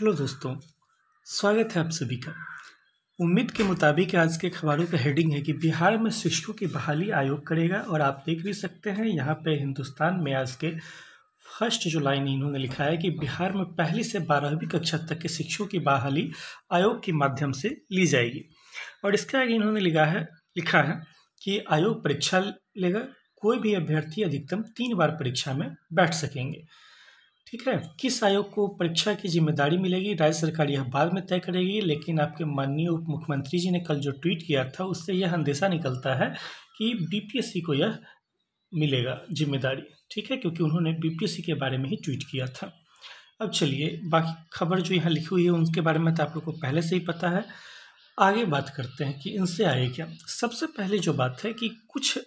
hello दोस्तों स्वागत है आप सभी का उम्मीद के मुताबिक आज के खबरों का हेडिंग है कि बिहार में शिक्षकों की बहाली आयोग करेगा और आप देख भी सकते हैं यहाँ पे हिंदुस्तान में आज के फर्स्ट जुलाई ने इन्होंने लिखा है कि बिहार में पहली से बारहवीं कक्षा तक के शिक्षकों की बहाली आयोग के माध्यम से ली जाएगी और इसके आगे इन्होंने लिखा है लिखा है कि आयोग परीक्षा लेगा कोई भी अभ्यर्थी अधिकतम तीन बार परीक्षा में बैठ सकेंगे ठीक है किस आयोग को परीक्षा की जिम्मेदारी मिलेगी राज्य सरकार यह बाद में तय करेगी लेकिन आपके माननीय उप मुख्यमंत्री जी ने कल जो ट्वीट किया था उससे यह अंदेशा निकलता है कि बीपीएससी को यह मिलेगा जिम्मेदारी ठीक है क्योंकि उन्होंने बीपीएससी के बारे में ही ट्वीट किया था अब चलिए बाकी खबर जो यहाँ लिखी हुई है उनके बारे में तो आप लोग को पहले से ही पता है आगे बात करते हैं कि इनसे आए क्या सबसे पहले जो बात है कि कुछ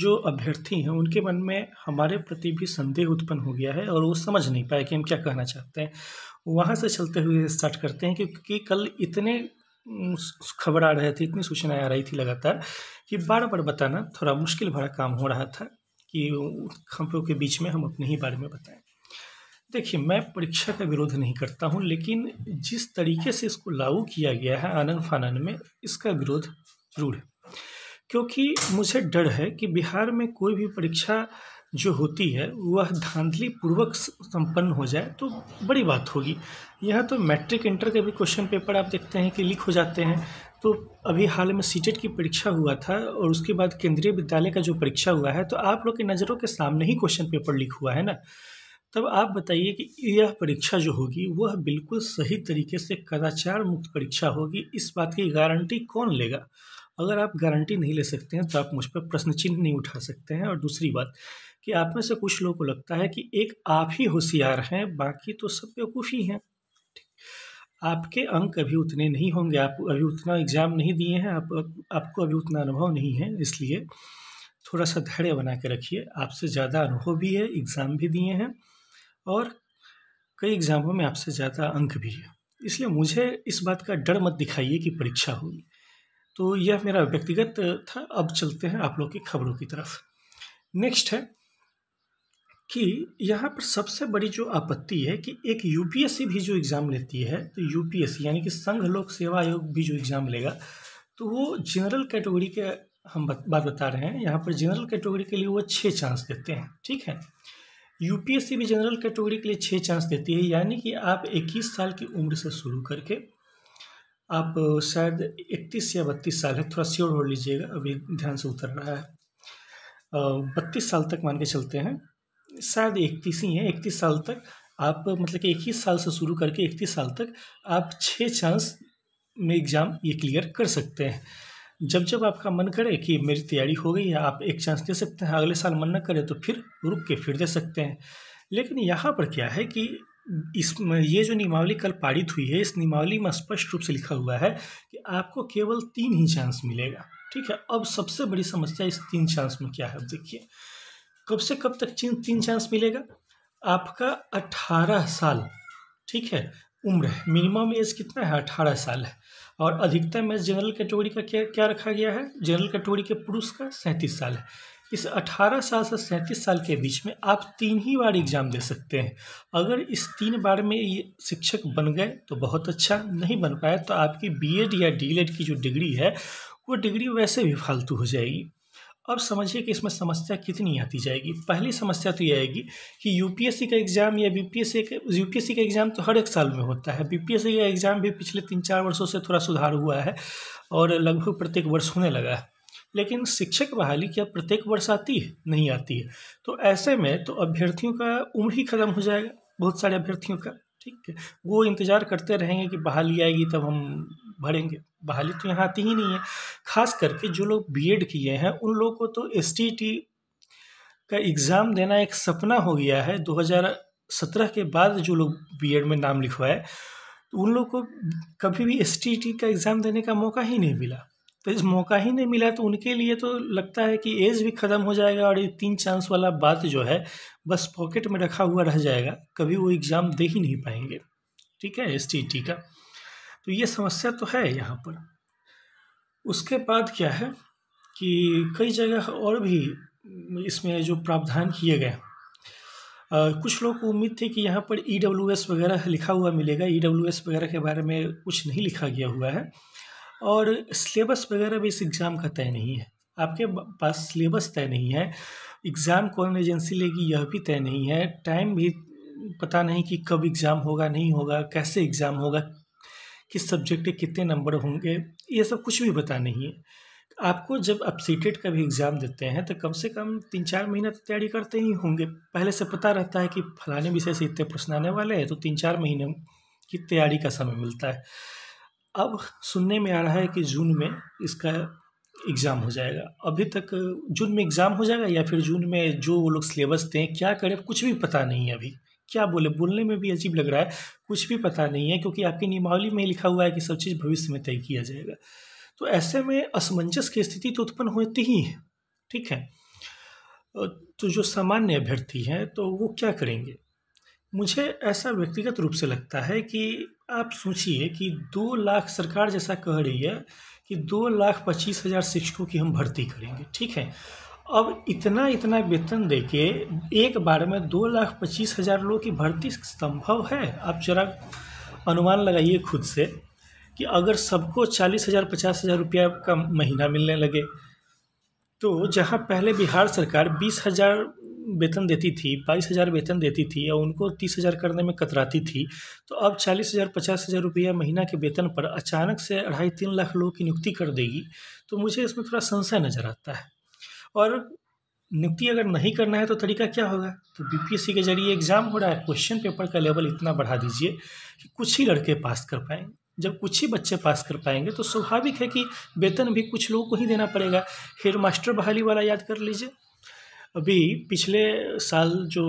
जो अभ्यर्थी हैं उनके मन में हमारे प्रति भी संदेह उत्पन्न हो गया है और वो समझ नहीं पाए कि हम क्या कहना चाहते हैं वहाँ से चलते हुए स्टार्ट करते हैं क्योंकि कल इतने खबर आ रहे थे इतनी सूचनाएँ आ रही थी लगातार कि बार बार बताना थोड़ा मुश्किल भरा काम हो रहा था कि हम लोग के बीच में हम अपने ही बारे में बताएं देखिए मैं परीक्षा का विरोध नहीं करता हूँ लेकिन जिस तरीके से इसको लागू किया गया है आनंद फानन में इसका विरोध जरूर है क्योंकि मुझे डर है कि बिहार में कोई भी परीक्षा जो होती है वह धांधली पूर्वक संपन्न हो जाए तो बड़ी बात होगी यह तो मैट्रिक इंटर के भी क्वेश्चन पेपर आप देखते हैं कि लीक हो जाते हैं तो अभी हाल में सीटेट की परीक्षा हुआ था और उसके बाद केंद्रीय विद्यालय का जो परीक्षा हुआ है तो आप लोग की नज़रों के सामने ही क्वेश्चन पेपर लीक हुआ है ना तब आप बताइए कि यह परीक्षा जो होगी वह बिल्कुल सही तरीके से कदाचार मुक्त परीक्षा होगी इस बात की गारंटी कौन लेगा अगर आप गारंटी नहीं ले सकते हैं तो आप मुझ पर प्रश्न चिन्ह नहीं उठा सकते हैं और दूसरी बात कि आप में से कुछ लोगों को लगता है कि एक आप ही होशियार हैं बाकी तो सब बेवकूफ़ ही हैं आपके अंक अभी उतने नहीं होंगे आप अभी उतना एग्ज़ाम नहीं दिए हैं आप आपको अभी उतना अनुभव नहीं है इसलिए थोड़ा सा धैर्य बना के रखिए आपसे ज़्यादा अनुभव भी है एग्ज़ाम भी दिए हैं और कई एग्ज़ामों में आपसे ज़्यादा अंक भी है इसलिए मुझे इस बात का डर मत दिखाइए कि परीक्षा होगी तो यह मेरा व्यक्तिगत था अब चलते हैं आप लोग की खबरों की तरफ नेक्स्ट है कि यहाँ पर सबसे बड़ी जो आपत्ति है कि एक यूपीएससी भी जो एग्ज़ाम लेती है तो यूपीएससी यानी कि संघ लोक सेवा आयोग भी जो एग्ज़ाम लेगा तो वो जनरल कैटेगरी के हम बात बता रहे हैं यहाँ पर जनरल कैटेगरी के लिए वो छः चांस देते हैं ठीक है यूपीएससी भी जनरल कैटेगरी के लिए छः चांस देती है यानी कि आप इक्कीस साल की उम्र से शुरू करके आप शायद इकतीस या बत्तीस साल है थोड़ा श्योर हो लीजिएगा अभी ध्यान से उतर रहा है बत्तीस साल तक मान के चलते हैं शायद इकतीस ही है इकतीस साल तक आप मतलब कि इक्कीस साल से शुरू करके इकतीस साल तक आप छः चांस में एग्ज़ाम ये क्लियर कर सकते हैं जब जब आपका मन करे कि मेरी तैयारी हो गई है आप एक चांस दे सकते हैं अगले साल मन न करे तो फिर रुक के फिर दे सकते हैं लेकिन यहाँ पर क्या है कि इस ये जो नियमावली कल पारित हुई है इस नियमावली में स्पष्ट रूप से लिखा हुआ है कि आपको केवल तीन ही चांस मिलेगा ठीक है अब सबसे बड़ी समस्या इस तीन चांस में क्या है देखिए कब से कब तक तीन चांस मिलेगा आपका अठारह साल ठीक है उम्र है मिनिमम एज कितना है अठारह साल है और अधिकतम एज जनरल कैटेगरी का क्या क्या रखा गया है जनरल कैटेगरी के पुरुष का सैंतीस साल है इस अठारह साल से सैंतीस साल के बीच में आप तीन ही बार एग्ज़ाम दे सकते हैं अगर इस तीन बार में ये शिक्षक बन गए तो बहुत अच्छा नहीं बन पाए तो आपकी बीएड या डीएलएड की जो डिग्री है वो डिग्री वैसे भी फालतू हो जाएगी अब समझिए कि इसमें समस्या कितनी आती जाएगी पहली समस्या तो ये आएगी कि यूपीएससी का एग्ज़ाम या बीपीएससी का यूपीएससी का एग्ज़ाम तो हर एक साल में होता है बीपीएससी का एग्ज़ाम भी पिछले तीन चार वर्षों से थोड़ा सुधार हुआ है और लगभग प्रत्येक वर्ष होने लगा है लेकिन शिक्षक बहाली क्या प्रत्येक वर्ष आती है नहीं आती है तो ऐसे में तो अभ्यर्थियों का उम्र ही ख़त्म हो जाएगा बहुत सारे अभ्यर्थियों का ठीक है वो इंतज़ार करते रहेंगे कि बहाली आएगी तब हम भरेंगे बहाली तो यहाँ आती ही नहीं है खास करके जो लोग बीएड किए हैं उन लोगों को तो एस का एग्ज़ाम देना एक सपना हो गया है 2017 के बाद जो लोग बीएड में नाम लिखवाए तो उन लोग को कभी भी एस का एग्ज़ाम देने का मौका ही नहीं मिला तो इस मौका ही नहीं मिला तो उनके लिए तो लगता है कि एज भी ख़त्म हो जाएगा और ये तीन चांस वाला बात जो है बस पॉकेट में रखा हुआ रह जाएगा कभी वो एग्ज़ाम दे ही नहीं पाएंगे ठीक है एस का तो ये समस्या तो है यहाँ पर उसके बाद क्या है कि कई जगह और भी इसमें जो प्रावधान किए गए कुछ लोग को उम्मीद थी कि यहाँ पर ई e वगैरह लिखा हुआ मिलेगा ई e वगैरह के बारे में कुछ नहीं लिखा गया हुआ है और सिलेबस वगैरह भी इस एग्ज़ाम का तय नहीं है आपके पास सिलेबस तय नहीं है एग्ज़ाम कौन एजेंसी लेगी यह भी तय नहीं है टाइम भी पता नहीं कि कब एग्ज़ाम होगा नहीं होगा कैसे एग्ज़ाम होगा किस सब्जेक्ट के कितने नंबर होंगे ये सब कुछ भी पता नहीं है आपको जब आप सीटेट का भी एग्ज़ाम देते हैं तो कम से कम तीन चार महीना तो तैयारी करते ही होंगे पहले से पता रहता है कि फलाने विषय से इतने प्रश्न आने वाले हैं तो तीन चार महीने की तैयारी का समय मिलता है अब सुनने में आ रहा है कि जून में इसका एग्ज़ाम हो जाएगा अभी तक जून में एग्ज़ाम हो जाएगा या फिर जून में जो वो लोग सिलेबस दें क्या करें कुछ भी पता नहीं है अभी क्या बोले बोलने में भी अजीब लग रहा है कुछ भी पता नहीं है क्योंकि आपकी नियमावली में लिखा हुआ है कि सब चीज़ भविष्य में तय किया जाएगा तो ऐसे में असमंजस की स्थिति तो उत्पन्न होती ही है ठीक है तो जो सामान्य अभ्यर्थी हैं तो वो क्या करेंगे मुझे ऐसा व्यक्तिगत रूप से लगता है कि आप सोचिए कि दो लाख सरकार जैसा कह रही है कि दो लाख पच्चीस हज़ार शिक्षकों की हम भर्ती करेंगे ठीक है अब इतना इतना वेतन दे के एक बार में दो लाख पच्चीस हज़ार लोगों की भर्ती संभव है आप जरा अनुमान लगाइए खुद से कि अगर सबको चालीस हज़ार पचास हज़ार रुपया का महीना मिलने लगे तो जहाँ पहले बिहार सरकार बीस हज़ार वेतन देती थी बाईस हज़ार वेतन देती थी और उनको तीस हज़ार करने में कतराती थी तो अब चालीस हज़ार पचास हज़ार रुपया महीना के वेतन पर अचानक से अढ़ाई तीन लाख लोगों की नियुक्ति कर देगी तो मुझे इसमें थोड़ा संशय नज़र आता है और नियुक्ति अगर नहीं करना है तो तरीका क्या होगा तो बीपीएससी के जरिए एग्ज़ाम हो रहा है क्वेश्चन पेपर का लेवल इतना बढ़ा दीजिए कि कुछ ही लड़के पास कर पाएंगे जब कुछ ही बच्चे पास कर पाएंगे तो स्वाभाविक है कि वेतन भी कुछ लोगों को ही देना पड़ेगा हेड मास्टर बहाली वाला याद कर लीजिए अभी पिछले साल जो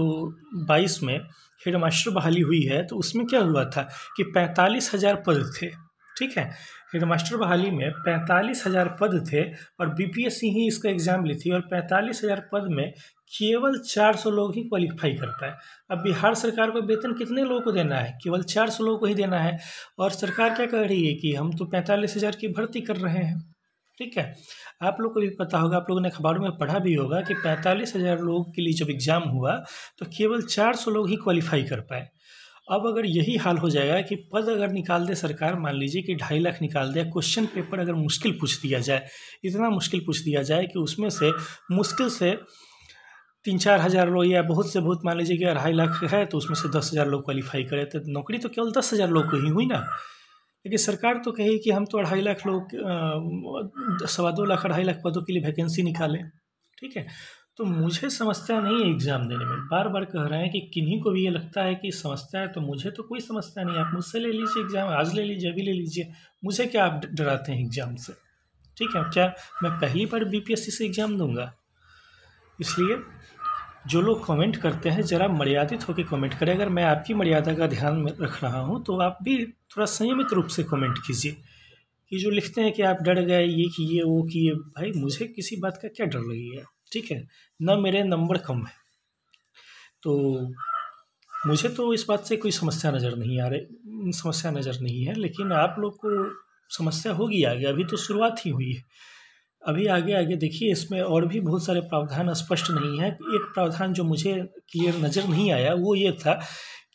22 में हेड मास्टर बहाली हुई है तो उसमें क्या हुआ था कि पैंतालीस हज़ार पद थे ठीक है हेडमास्टर बहाली में पैंतालीस हजार पद थे और बीपीएससी ही इसका एग्ज़ाम ली थी और पैंतालीस हजार पद में केवल चार सौ लोग ही क्वालिफाई कर पाए अब बिहार सरकार को वेतन कितने लोगों को देना है केवल चार सौ लोगों को ही देना है और सरकार क्या कह रही है कि हम तो पैंतालीस हजार की भर्ती कर रहे हैं ठीक है आप लोग को भी पता होगा आप लोगों ने अखबारों में पढ़ा भी होगा कि पैंतालीस हज़ार लोगों के लिए जब एग्ज़ाम हुआ तो केवल चार सौ लोग ही क्वालिफाई कर पाए अब अगर यही हाल हो जाएगा कि पद अगर निकाल दे सरकार मान लीजिए कि ढाई लाख निकाल दे क्वेश्चन पेपर अगर मुश्किल पूछ दिया जाए इतना मुश्किल पूछ दिया जाए कि उसमें से मुश्किल से तीन चार हज़ार लोग या बहुत से बहुत मान लीजिए कि अढ़ाई लाख है तो उसमें से दस हज़ार लोग क्वालिफाई करें तो नौकरी तो केवल दस हज़ार लोग को ही हुई ना लेकिन सरकार तो कही कि हम तो अढ़ाई लाख लोग सवा दो लाख अढ़ाई लाख पदों के लिए वैकेंसी निकालें ठीक है तो मुझे समस्या नहीं है एग्ज़ाम देने में बार बार कह रहे हैं कि किन्हीं को भी ये लगता है कि समस्या है तो मुझे तो कोई समस्या नहीं है आप मुझसे ले लीजिए एग्ज़ाम आज ले लीजिए अभी ले लीजिए मुझे क्या आप डराते हैं एग्ज़ाम से ठीक है क्या मैं पहली बार बीपीएससी से एग्ज़ाम दूंगा इसलिए जो लोग कमेंट करते हैं ज़रा मर्यादित होकर कमेंट करें अगर मैं आपकी मर्यादा का ध्यान में रख रहा हूँ तो आप भी थोड़ा संयमित रूप से कमेंट कीजिए कि जो लिखते हैं कि आप डर गए ये किए वो किए भाई मुझे किसी बात का क्या डर लगेगा ठीक है ना मेरे नंबर कम है तो मुझे तो इस बात से कोई समस्या नज़र नहीं आ रही समस्या नज़र नहीं है लेकिन आप लोग को समस्या होगी आगे अभी तो शुरुआत ही हुई है अभी आगे आगे देखिए इसमें और भी बहुत सारे प्रावधान स्पष्ट नहीं है एक प्रावधान जो मुझे क्लियर नज़र नहीं आया वो ये था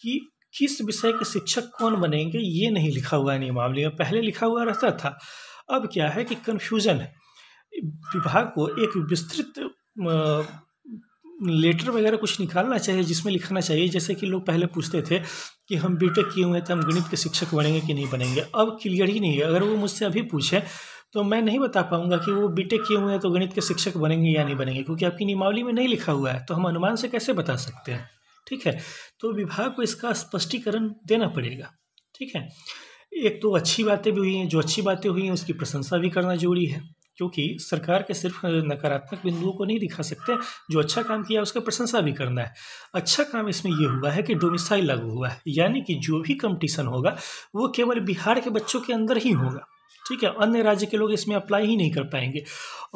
कि किस विषय के शिक्षक कौन बनेंगे ये नहीं लिखा हुआ है मामले में पहले लिखा हुआ रहता था अब क्या है कि कन्फ्यूज़न है विभाग को एक विस्तृत लेटर वगैरह कुछ निकालना चाहिए जिसमें लिखना चाहिए जैसे कि लोग पहले पूछते थे कि हम बीटेक किए हुए थे हम गणित के शिक्षक बनेंगे कि नहीं बनेंगे अब क्लियर ही नहीं है अगर वो मुझसे अभी पूछे तो मैं नहीं बता पाऊंगा कि वो बीटेक किए हुए हैं तो गणित के शिक्षक बनेंगे या नहीं बनेंगे क्योंकि आपकी नियमावली में नहीं लिखा हुआ है तो हम अनुमान से कैसे बता सकते हैं ठीक है तो विभाग को इसका स्पष्टीकरण देना पड़ेगा ठीक है एक तो अच्छी बातें भी हुई हैं जो अच्छी बातें हुई हैं उसकी प्रशंसा भी करना जरूरी है क्योंकि सरकार के सिर्फ नकारात्मक बिंदुओं को नहीं दिखा सकते जो अच्छा काम किया उसका प्रशंसा भी करना है अच्छा काम इसमें यह हुआ है कि डोमिसाइल लागू हुआ है यानी कि जो भी कंपटीशन होगा वो केवल बिहार के बच्चों के अंदर ही होगा ठीक है अन्य राज्य के लोग इसमें अप्लाई ही नहीं कर पाएंगे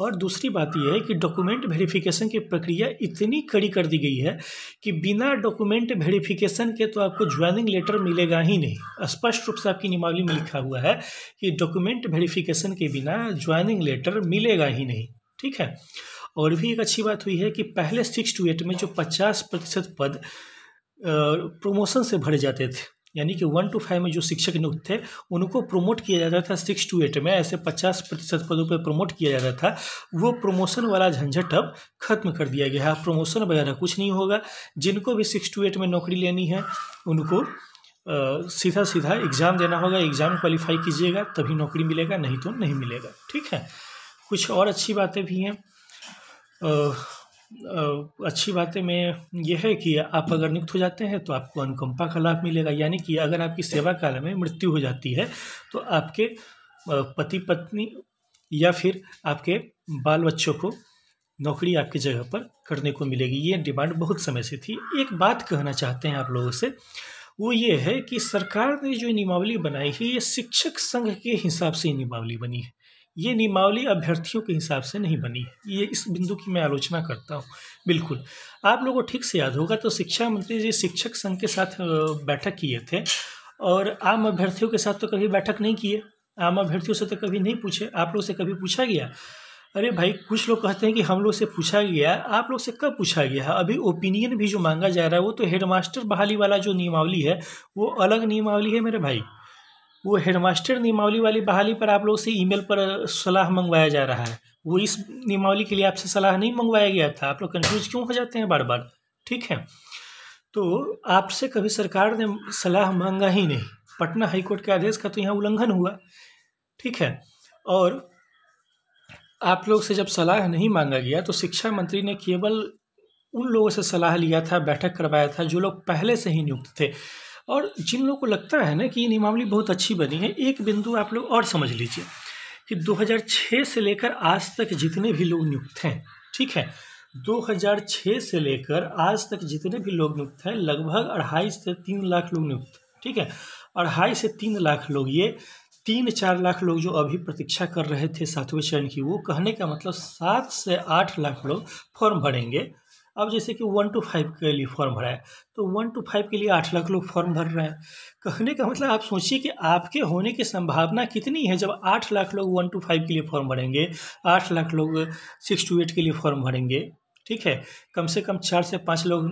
और दूसरी बात यह है कि डॉक्यूमेंट वेरिफिकेशन की प्रक्रिया इतनी कड़ी कर दी गई है कि बिना डॉक्यूमेंट वेरिफिकेशन के तो आपको ज्वाइनिंग लेटर मिलेगा ही नहीं स्पष्ट रूप से आपकी नियमावली में लिखा हुआ है कि डॉक्यूमेंट वेरिफिकेशन के बिना ज्वाइनिंग लेटर मिलेगा ही नहीं ठीक है और भी एक अच्छी बात हुई है कि पहले सिक्स टू एट में जो पचास प्रतिशत पद प्रमोशन से भरे जाते थे यानी कि वन टू फाइव में जो शिक्षक नियुक्त थे उनको प्रमोट किया जाता था सिक्स टू एट में ऐसे पचास प्रतिशत पदों पर प्रमोट किया जाता था वो प्रमोशन वाला झंझट अब खत्म कर दिया गया है प्रमोशन वगैरह कुछ नहीं होगा जिनको भी सिक्स टू एट में नौकरी लेनी है उनको आ, सीधा सीधा एग्ज़ाम देना होगा एग्ज़ाम क्वालिफाई कीजिएगा तभी नौकरी मिलेगा नहीं तो नहीं मिलेगा ठीक है कुछ और अच्छी बातें भी हैं अच्छी बातें में यह है कि आप अगर नियुक्त हो जाते हैं तो आपको अनुकंपा का लाभ मिलेगा यानी कि अगर आपकी सेवा काल में मृत्यु हो जाती है तो आपके पति पत्नी या फिर आपके बाल बच्चों को नौकरी आपकी जगह पर करने को मिलेगी ये डिमांड बहुत समय से थी एक बात कहना चाहते हैं आप लोगों से वो ये है कि सरकार ने जो नियमावली बनाई है ये शिक्षक संघ के हिसाब से नियमावली बनी है ये नियमावली अभ्यर्थियों के हिसाब से नहीं बनी है ये इस बिंदु की मैं आलोचना करता हूँ बिल्कुल आप लोगों को ठीक से याद होगा तो शिक्षा मंत्री जी शिक्षक संघ के साथ बैठक किए थे और आम अभ्यर्थियों के साथ तो कभी बैठक नहीं किए आम अभ्यर्थियों से तो कभी नहीं पूछे आप लोग से कभी पूछा गया अरे भाई कुछ लोग कहते हैं कि हम लोग से पूछा गया आप लोग से कब पूछा गया है अभी ओपिनियन भी जो मांगा जा रहा है वो तो हेडमास्टर बहाली वाला जो नियमावली है वो अलग नियमावली है मेरे भाई वो हेडमास्टर नियमावली वाली बहाली पर आप लोग से ईमेल पर सलाह मंगवाया जा रहा है वो इस नियमावली के लिए आपसे सलाह नहीं मंगवाया गया था आप लोग कन्फ्यूज क्यों हो जाते हैं बार बार ठीक है तो आपसे कभी सरकार ने सलाह मांगा ही नहीं पटना हाईकोर्ट के आदेश का तो यहाँ उल्लंघन हुआ ठीक है और आप लोग से जब सलाह नहीं मांगा गया तो शिक्षा मंत्री ने केवल उन लोगों से सलाह लिया था बैठक करवाया था जो लोग पहले से ही नियुक्त थे और जिन लोगों को लगता है ना कि ये नियमावली बहुत अच्छी बनी है एक बिंदु आप लोग और समझ लीजिए कि 2006 से लेकर आज तक जितने भी लोग नियुक्त हैं ठीक है 2006 से लेकर आज तक जितने भी लोग नियुक्त हैं लगभग अढ़ाई से तीन लाख लोग नियुक्त ठीक है अढ़ाई से तीन लाख लोग ये तीन चार लाख लोग जो अभी प्रतीक्षा कर रहे थे सातवें चरण की वो कहने का मतलब सात से आठ लाख लोग फॉर्म भरेंगे अब जैसे कि वन टू फाइव के लिए फॉर्म भरा है तो वन टू फाइव के लिए आठ लाख लोग फॉर्म भर रहे हैं कहने का मतलब आप सोचिए कि आपके होने की संभावना कितनी है जब आठ लाख लोग वन टू फाइव के लिए फॉर्म भरेंगे आठ लाख लोग सिक्स टू एट के लिए फॉर्म भरेंगे ठीक है कम से कम चार से पाँच लोग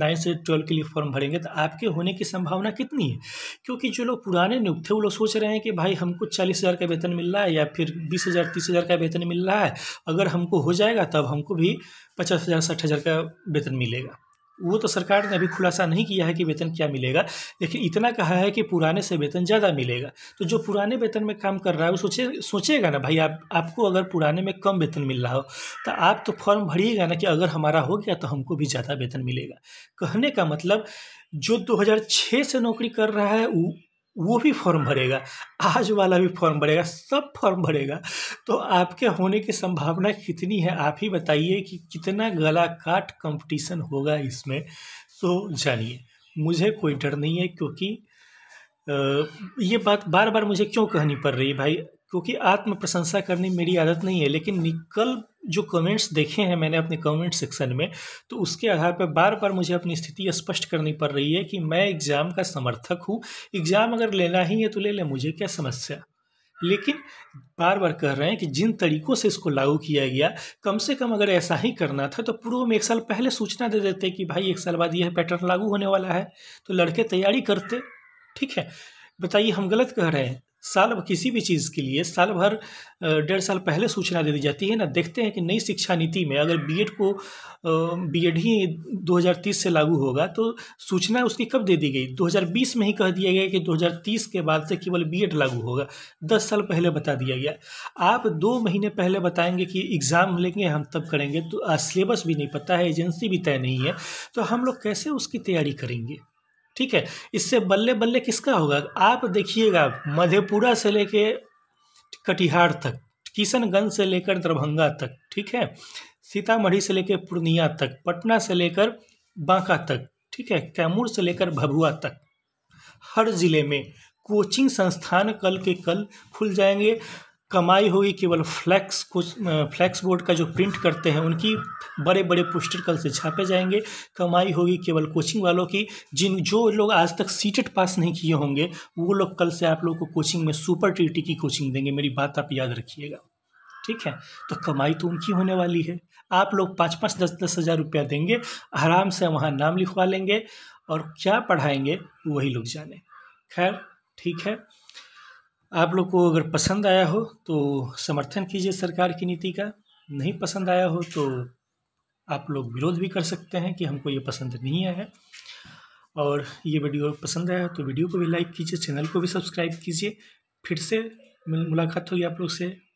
नाइन से ट्वेल्व के लिए फॉर्म भरेंगे तो आपके होने की संभावना कितनी है क्योंकि जो लोग पुराने नियुक्त थे वो लोग सोच रहे हैं कि भाई हमको चालीस हज़ार का वेतन मिल रहा है या फिर बीस हज़ार तीस हज़ार का वेतन मिल रहा है अगर हमको हो जाएगा तब हमको भी पचास हज़ार साठ हज़ार का वेतन मिलेगा वो तो सरकार ने अभी खुलासा नहीं किया है कि वेतन क्या मिलेगा लेकिन इतना कहा है कि पुराने से वेतन ज़्यादा मिलेगा तो जो पुराने वेतन में काम कर रहा है वो सोचे सोचेगा ना भाई आप आपको अगर पुराने में कम वेतन मिल रहा हो तो आप तो फॉर्म भरिएगा ना कि अगर हमारा हो गया तो हमको भी ज़्यादा वेतन मिलेगा कहने का मतलब जो 2006 से नौकरी कर रहा है वो भी फॉर्म भरेगा आज वाला भी फॉर्म भरेगा सब फॉर्म भरेगा तो आपके होने की संभावना कितनी है आप ही बताइए कि कितना गला काट कंपटीशन होगा इसमें सो तो जानिए मुझे कोई डर नहीं है क्योंकि ये बात बार बार मुझे क्यों कहनी पड़ रही है भाई क्योंकि आत्म प्रशंसा करनी मेरी आदत नहीं है लेकिन निकल जो कमेंट्स देखे हैं मैंने अपने कमेंट सेक्शन में तो उसके आधार पर बार बार मुझे अपनी स्थिति स्पष्ट करनी पड़ रही है कि मैं एग्ज़ाम का समर्थक हूँ एग्ज़ाम अगर लेना ही है तो ले ले मुझे क्या समस्या लेकिन बार बार कह रहे हैं कि जिन तरीकों से इसको लागू किया गया कम से कम अगर ऐसा ही करना था तो पूर्व में एक साल पहले सूचना दे देते कि भाई एक साल बाद यह पैटर्न लागू होने वाला है तो लड़के तैयारी करते ठीक है बताइए हम गलत कह रहे हैं साल किसी भी चीज़ के लिए साल भर डेढ़ साल पहले सूचना दे दी जाती है ना देखते हैं कि नई शिक्षा नीति में अगर बीएड को बीएड ही 2030 से लागू होगा तो सूचना उसकी कब दे दी गई 2020 में ही कह दिया गया कि 2030 के बाद से केवल बीएड लागू होगा 10 साल पहले बता दिया गया आप दो महीने पहले बताएंगे कि एग्ज़ाम लेंगे हम तब करेंगे तो सिलेबस भी नहीं पता है एजेंसी भी तय नहीं है तो हम लोग कैसे उसकी तैयारी करेंगे ठीक है इससे बल्ले बल्ले किसका होगा आप देखिएगा मधेपुरा से लेके कटिहार तक किशनगंज से लेकर दरभंगा तक ठीक है सीतामढ़ी से लेकर पूर्णिया तक पटना से लेकर बांका तक ठीक है कैमूर से लेकर भभुआ तक हर ज़िले में कोचिंग संस्थान कल के कल खुल जाएंगे कमाई होगी केवल फ्लैक्स कुछ फ्लैक्स बोर्ड का जो प्रिंट करते हैं उनकी बड़े बड़े पोस्टर कल से छापे जाएंगे कमाई होगी केवल कोचिंग वालों की जिन जो लोग आज तक सीटेट पास नहीं किए होंगे वो लोग कल से आप लोग को कोचिंग में सुपर ट्रिटी की कोचिंग देंगे मेरी बात आप याद रखिएगा ठीक है तो कमाई तो उनकी होने वाली है आप लोग पाँच पाँच दस दस हज़ार रुपया देंगे आराम से वहाँ नाम लिखवा लेंगे और क्या पढ़ाएंगे वही लोग जाने खैर ठीक है आप लोग को अगर पसंद आया हो तो समर्थन कीजिए सरकार की नीति का नहीं पसंद आया हो तो आप लोग विरोध भी कर सकते हैं कि हमको ये पसंद नहीं आया और ये वीडियो पसंद आया तो वीडियो को भी लाइक कीजिए चैनल को भी सब्सक्राइब कीजिए फिर से मुलाकात होगी आप लोग से